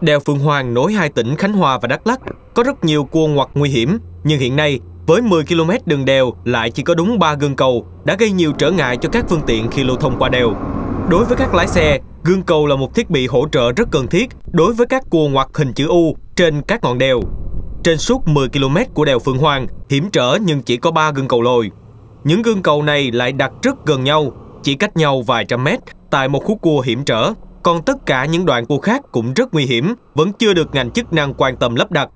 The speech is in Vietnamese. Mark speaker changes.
Speaker 1: Đèo Phượng Hoàng nối hai tỉnh Khánh Hòa và Đắk Lắk có rất nhiều cua ngoặt nguy hiểm, nhưng hiện nay với 10 km đường đèo lại chỉ có đúng 3 gương cầu đã gây nhiều trở ngại cho các phương tiện khi lưu thông qua đèo. Đối với các lái xe, gương cầu là một thiết bị hỗ trợ rất cần thiết đối với các cua ngoặt hình chữ U trên các ngọn đèo. Trên suốt 10 km của đèo Phượng Hoàng, hiểm trở nhưng chỉ có 3 gương cầu lồi. Những gương cầu này lại đặt rất gần nhau, chỉ cách nhau vài trăm mét tại một khúc cua hiểm trở. Còn tất cả những đoạn cua khác cũng rất nguy hiểm, vẫn chưa được ngành chức năng quan tâm lắp đặt.